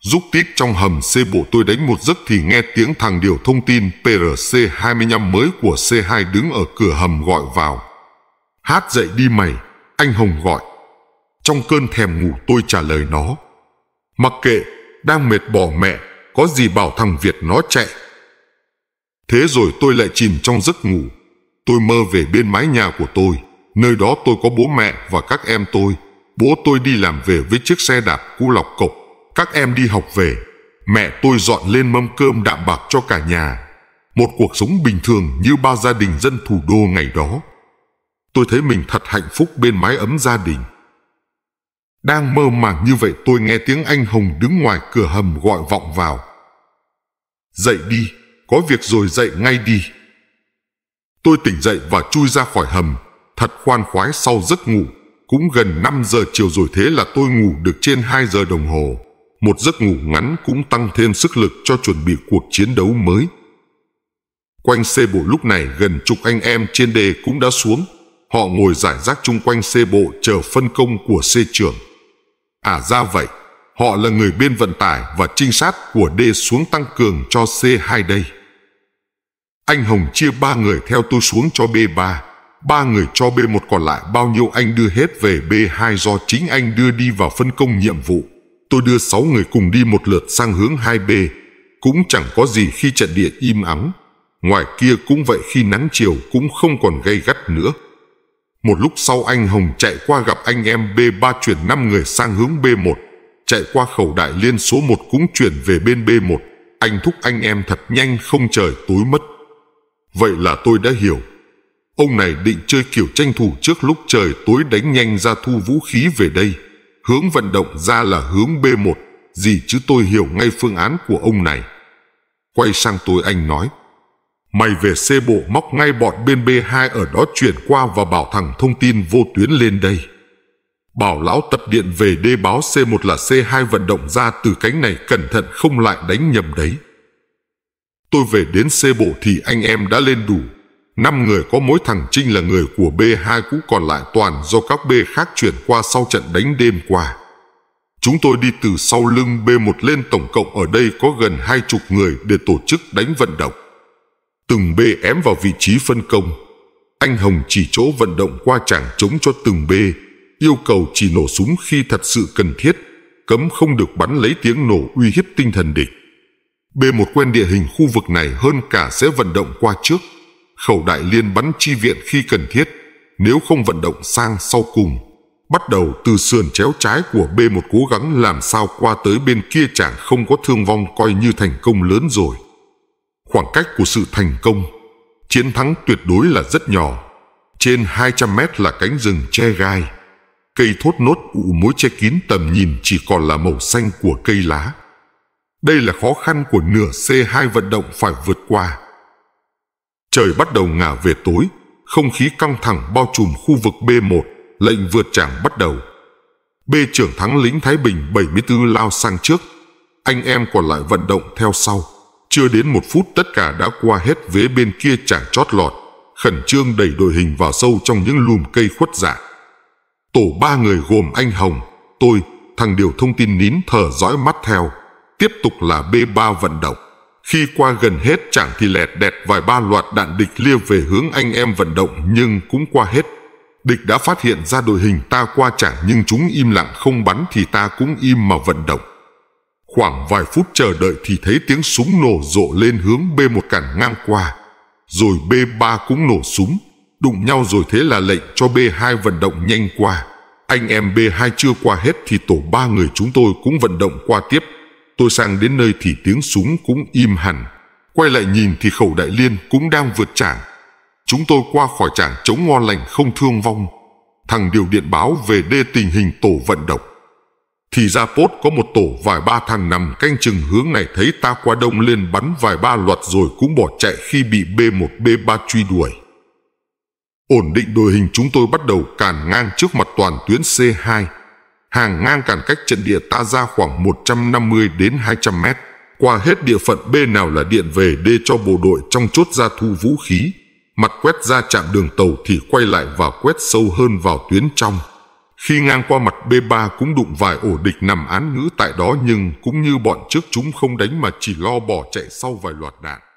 Giúp tít trong hầm C bộ tôi đánh một giấc thì nghe tiếng thằng điều thông tin PRC-25 mới của C2 đứng ở cửa hầm gọi vào. Hát dậy đi mày, anh Hồng gọi. Trong cơn thèm ngủ tôi trả lời nó. Mặc kệ, đang mệt bỏ mẹ, có gì bảo thằng Việt nó chạy. Thế rồi tôi lại chìm trong giấc ngủ. Tôi mơ về bên mái nhà của tôi, nơi đó tôi có bố mẹ và các em tôi. Bố tôi đi làm về với chiếc xe đạp cũ lọc cộc các em đi học về mẹ tôi dọn lên mâm cơm đạm bạc cho cả nhà một cuộc sống bình thường như ba gia đình dân thủ đô ngày đó tôi thấy mình thật hạnh phúc bên mái ấm gia đình đang mơ màng như vậy tôi nghe tiếng anh hồng đứng ngoài cửa hầm gọi vọng vào dậy đi có việc rồi dậy ngay đi tôi tỉnh dậy và chui ra khỏi hầm thật khoan khoái sau giấc ngủ cũng gần năm giờ chiều rồi thế là tôi ngủ được trên hai giờ đồng hồ một giấc ngủ ngắn cũng tăng thêm sức lực cho chuẩn bị cuộc chiến đấu mới quanh xê bộ lúc này gần chục anh em trên đề cũng đã xuống họ ngồi giải rác chung quanh xê bộ chờ phân công của xê trưởng à ra vậy họ là người bên vận tải và trinh sát của đê xuống tăng cường cho C2 đây. Anh Hồng chia ba người theo tôi xuống cho B3, ba người cho B1 còn lại bao nhiêu anh đưa hết về B2 do chính anh đưa đi vào phân công nhiệm vụ tôi đưa sáu người cùng đi một lượt sang hướng 2B. Cũng chẳng có gì khi trận địa im ắng. Ngoài kia cũng vậy khi nắng chiều cũng không còn gây gắt nữa. Một lúc sau anh Hồng chạy qua gặp anh em B3 chuyển 5 người sang hướng B1. Chạy qua khẩu đại liên số 1 cũng chuyển về bên B1. Anh thúc anh em thật nhanh không trời tối mất. Vậy là tôi đã hiểu. Ông này định chơi kiểu tranh thủ trước lúc trời tối đánh nhanh ra thu vũ khí về đây hướng vận động ra là hướng B1, gì chứ tôi hiểu ngay phương án của ông này. Quay sang tôi anh nói, mày về C bộ móc ngay bọn bên B2 ở đó chuyển qua và bảo thằng thông tin vô tuyến lên đây. Bảo lão tập điện về đê báo C1 là C2 vận động ra từ cánh này cẩn thận không lại đánh nhầm đấy. Tôi về đến C bộ thì anh em đã lên đủ, năm người có mối thằng Trinh là người của B2 cũ còn lại toàn do các B khác chuyển qua sau trận đánh đêm qua. Chúng tôi đi từ sau lưng B1 lên tổng cộng ở đây có gần hai chục người để tổ chức đánh vận động. Từng B ém vào vị trí phân công. Anh Hồng chỉ chỗ vận động qua chảng chống cho từng B, yêu cầu chỉ nổ súng khi thật sự cần thiết, cấm không được bắn lấy tiếng nổ uy hiếp tinh thần địch. B1 quen địa hình khu vực này hơn cả sẽ vận động qua trước khẩu đại liên bắn chi viện khi cần thiết nếu không vận động sang sau cùng bắt đầu từ sườn chéo trái của b một cố gắng làm sao qua tới bên kia chàng không có thương vong coi như thành công lớn rồi khoảng cách của sự thành công chiến thắng tuyệt đối là rất nhỏ trên 200 mét là cánh rừng che gai cây thốt nốt ụ mối che kín tầm nhìn chỉ còn là màu xanh của cây lá đây là khó khăn của nửa C2 vận động phải vượt qua. Trời bắt đầu ngả về tối, không khí căng thẳng bao trùm khu vực B1, lệnh vượt trảng bắt đầu. B trưởng thắng lính Thái Bình 74 lao sang trước, anh em còn lại vận động theo sau. Chưa đến một phút tất cả đã qua hết vế bên kia chảng chót lọt, khẩn trương đẩy đội hình vào sâu trong những lùm cây khuất dạng. Tổ ba người gồm anh Hồng, tôi, thằng Điều thông tin nín thở dõi mắt theo, tiếp tục là B3 vận động. Khi qua gần hết chẳng thì lẹt đẹt vài ba loạt đạn địch lia về hướng anh em vận động nhưng cũng qua hết. Địch đã phát hiện ra đội hình ta qua chẳng nhưng chúng im lặng không bắn thì ta cũng im mà vận động. Khoảng vài phút chờ đợi thì thấy tiếng súng nổ rộ lên hướng b một cản ngang qua. Rồi b ba cũng nổ súng, đụng nhau rồi thế là lệnh cho b hai vận động nhanh qua. Anh em b hai chưa qua hết thì tổ ba người chúng tôi cũng vận động qua tiếp tôi sang đến nơi thì tiếng súng cũng im hẳn quay lại nhìn thì khẩu đại liên cũng đang vượt trảng chúng tôi qua khỏi trảng chống ngon lành không thương vong thằng điều điện báo về đê tình hình tổ vận động thì ra pốt có một tổ vài ba thằng nằm canh chừng hướng này thấy ta qua đông lên bắn vài ba loạt rồi cũng bỏ chạy khi bị B1 B3 truy đuổi. Ổn định đội hình chúng tôi bắt đầu càn ngang trước mặt toàn tuyến C2 hàng ngang cản cách trận địa ta ra khoảng 150 đến 200 mét. Qua hết địa phận B nào là điện về D cho bộ đội trong chốt ra thu vũ khí. Mặt quét ra chạm đường tàu thì quay lại và quét sâu hơn vào tuyến trong. Khi ngang qua mặt B3 cũng đụng vài ổ địch nằm án ngữ tại đó nhưng cũng như bọn trước chúng không đánh mà chỉ lo bỏ chạy sau vài loạt đạn.